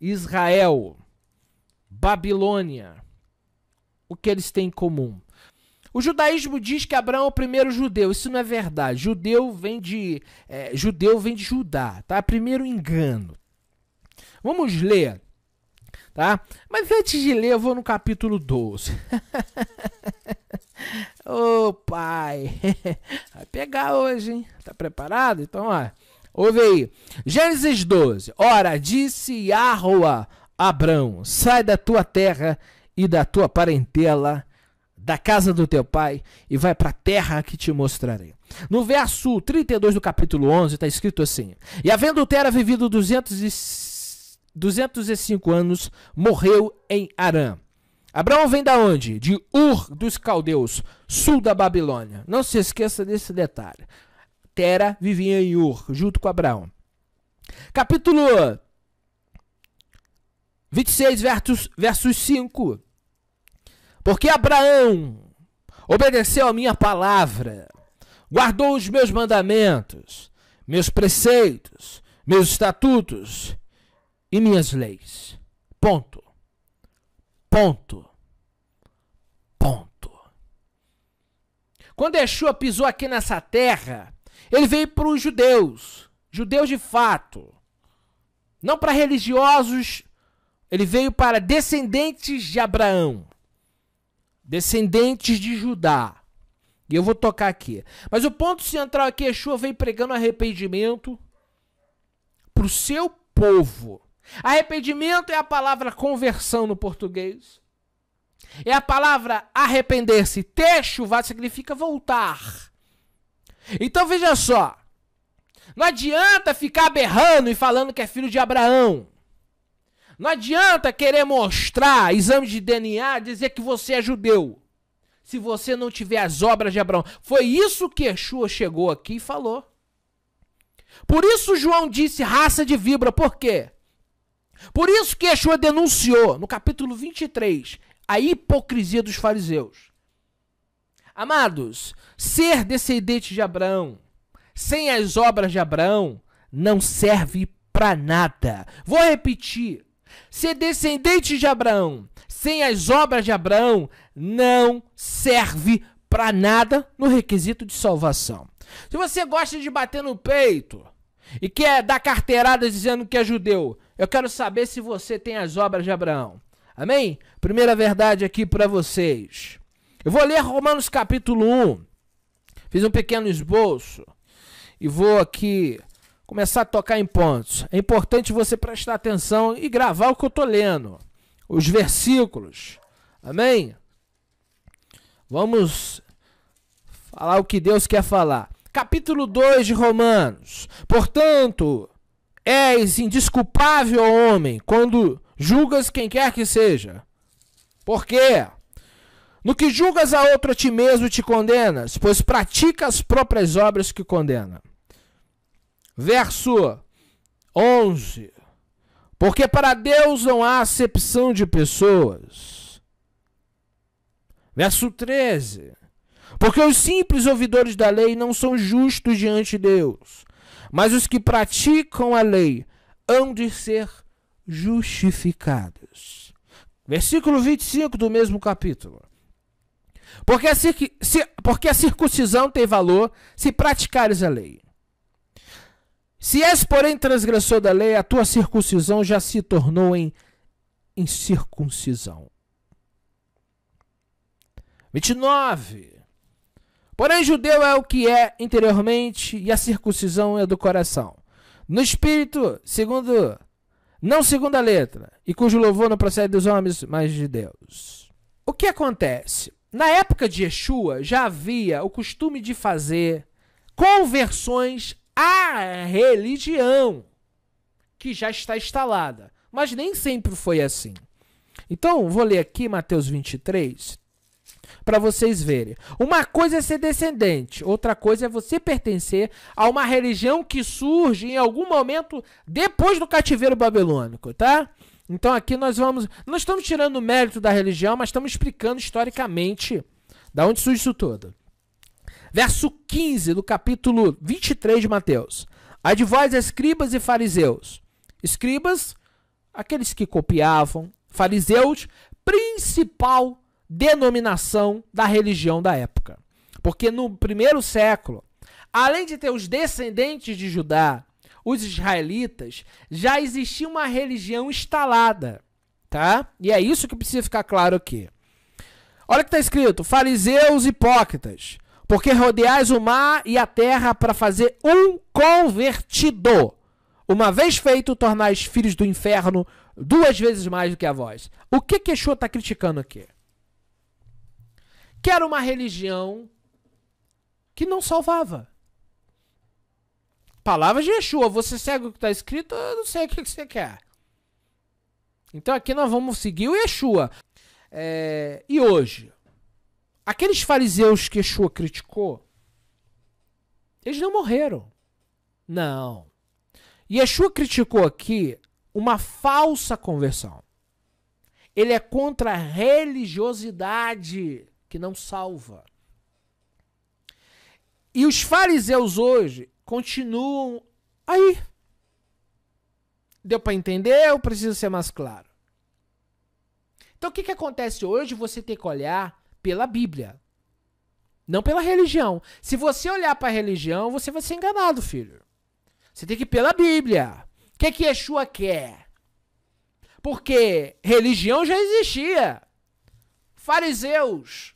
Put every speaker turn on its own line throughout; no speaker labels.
Israel, Babilônia, o que eles têm em comum? O judaísmo diz que Abraão é o primeiro judeu. Isso não é verdade. Judeu vem de é, judeu vem de Judá, tá? Primeiro engano. Vamos ler, tá? Mas antes de ler, eu vou no capítulo 12. Ô oh, pai, vai pegar hoje, hein? Tá preparado? Então, ó. Ouve aí. Gênesis 12. Ora, disse Yahua Abrão: Sai da tua terra e da tua parentela, da casa do teu pai, e vai para a terra que te mostrarei. No verso 32 do capítulo 11 está escrito assim: E havendo Tera vivido e 205 anos, morreu em Arã. Abraão vem da onde? De Ur dos Caldeus, sul da Babilônia. Não se esqueça desse detalhe. Tera vivia em Ur, junto com Abraão. Capítulo 26, versos, versos 5. Porque Abraão obedeceu a minha palavra, guardou os meus mandamentos, meus preceitos, meus estatutos e minhas leis. Ponto. Ponto. Ponto. Quando Yeshua pisou aqui nessa terra, ele veio para os judeus, judeus de fato, não para religiosos. Ele veio para descendentes de Abraão, descendentes de Judá. E eu vou tocar aqui. Mas o ponto central aqui é Yeshua vem pregando arrependimento para o seu povo. Arrependimento é a palavra conversão no português. É a palavra arrepender-se. Techuvá significa voltar. Então veja só. Não adianta ficar berrando e falando que é filho de Abraão. Não adianta querer mostrar exame de DNA, dizer que você é judeu. Se você não tiver as obras de Abraão. Foi isso que Yeshua chegou aqui e falou. Por isso João disse raça de vibra. Por quê? Por isso que Yeshua denunciou no capítulo 23 a hipocrisia dos fariseus. Amados, ser descendente de Abraão, sem as obras de Abraão, não serve para nada. Vou repetir. Ser descendente de Abraão, sem as obras de Abraão, não serve para nada no requisito de salvação. Se você gosta de bater no peito e quer dar carteirada dizendo que é judeu, eu quero saber se você tem as obras de Abraão. Amém? Primeira verdade aqui para vocês. Eu vou ler Romanos capítulo 1. Fiz um pequeno esboço e vou aqui começar a tocar em pontos. É importante você prestar atenção e gravar o que eu estou lendo, os versículos. Amém? Vamos falar o que Deus quer falar. Capítulo 2 de Romanos. Portanto, és indisculpável, homem, quando julgas quem quer que seja. Por quê? No que julgas a outro a ti mesmo te condenas, pois pratica as próprias obras que condena. Verso 11. Porque para Deus não há acepção de pessoas. Verso 13. Porque os simples ouvidores da lei não são justos diante de Deus, mas os que praticam a lei hão de ser justificados. Versículo 25 do mesmo capítulo. Porque a, porque a circuncisão tem valor se praticares a lei. Se és, porém, transgressor da lei, a tua circuncisão já se tornou em incircuncisão. 29. Porém, judeu é o que é interiormente, e a circuncisão é do coração. No espírito, segundo, não segundo a letra, e cujo louvor não procede dos homens, mas de Deus. O que acontece? Na época de Yeshua, já havia o costume de fazer conversões à religião que já está instalada. Mas nem sempre foi assim. Então, vou ler aqui Mateus 23 para vocês verem. Uma coisa é ser descendente, outra coisa é você pertencer a uma religião que surge em algum momento depois do cativeiro babilônico, tá? Então aqui nós vamos. Não estamos tirando o mérito da religião, mas estamos explicando historicamente da onde surge isso tudo. Verso 15 do capítulo 23 de Mateus. Ai de vós, escribas e fariseus. Escribas, aqueles que copiavam. Fariseus, principal denominação da religião da época. Porque no primeiro século, além de ter os descendentes de Judá, os israelitas, já existia uma religião instalada, tá? E é isso que precisa ficar claro aqui. Olha o que está escrito: fariseus hipócritas, porque rodeais o mar e a terra para fazer um convertido. Uma vez feito, tornais filhos do inferno duas vezes mais do que a vós. O que que está criticando aqui? Que era uma religião que não salvava palavras de Yeshua. Você segue o que está escrito, eu não sei o que você quer. Então aqui nós vamos seguir o Yeshua. É, e hoje, aqueles fariseus que Yeshua criticou, eles não morreram. Não. Yeshua criticou aqui uma falsa conversão. Ele é contra a religiosidade que não salva. E os fariseus hoje, continuam aí. Deu para entender ou preciso ser mais claro? Então o que, que acontece hoje? Você tem que olhar pela Bíblia, não pela religião. Se você olhar para a religião, você vai ser enganado, filho. Você tem que ir pela Bíblia. O que é que Yeshua quer? Porque religião já existia. Fariseus,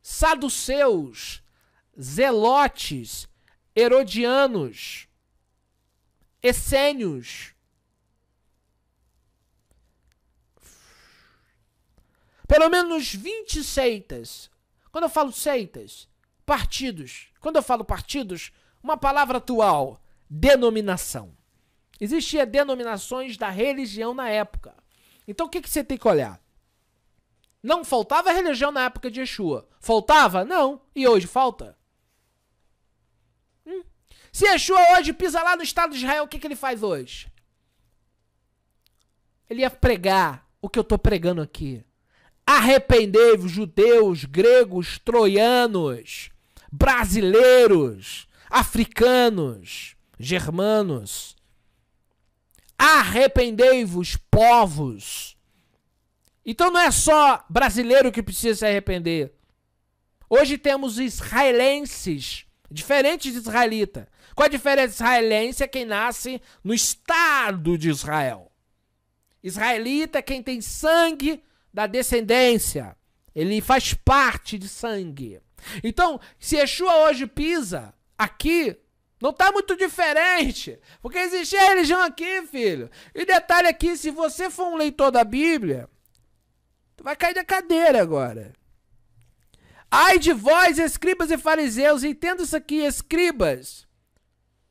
saduceus, zelotes, Herodianos, Essênios. Pelo menos 20 seitas. Quando eu falo seitas, partidos. Quando eu falo partidos, uma palavra atual, denominação. Existia denominações da religião na época. Então o que, que você tem que olhar? Não faltava religião na época de Yeshua. Faltava? Não. E hoje falta? Se Yeshua hoje pisa lá no Estado de Israel, o que, que ele faz hoje? Ele ia pregar o que eu estou pregando aqui. Arrependei-vos, judeus, gregos, troianos, brasileiros, africanos, germanos. Arrependei-vos, povos. Então não é só brasileiro que precisa se arrepender. Hoje temos israelenses, diferentes de israelita, qual a diferença israelense é quem nasce no Estado de Israel? Israelita é quem tem sangue da descendência. Ele faz parte de sangue. Então, se Yeshua hoje pisa aqui, não está muito diferente. Porque existia religião aqui, filho. E detalhe aqui, se você for um leitor da Bíblia, tu vai cair da cadeira agora. Ai de vós, escribas e fariseus, entenda isso aqui, escribas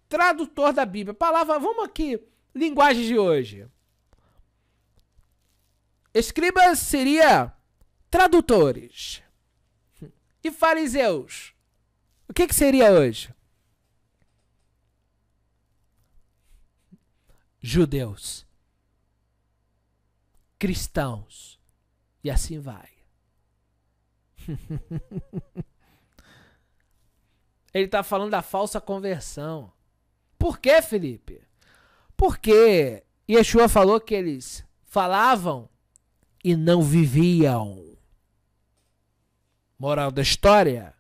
tradutor da Bíblia. Palavra, vamos aqui, linguagem de hoje. Escribas seria tradutores. E fariseus? O que, que seria hoje? Judeus. Cristãos. E assim vai. Ele está falando da falsa conversão. Por quê, Felipe? Porque Yeshua falou que eles falavam e não viviam. Moral da história.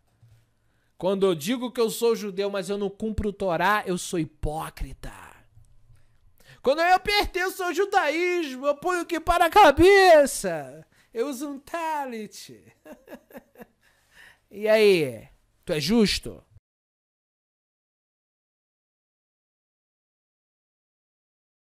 Quando eu digo que eu sou judeu, mas eu não cumpro o Torá, eu sou hipócrita. Quando eu pertenço ao judaísmo, eu ponho o que para a cabeça. Eu uso um talit. e aí? Tu é justo?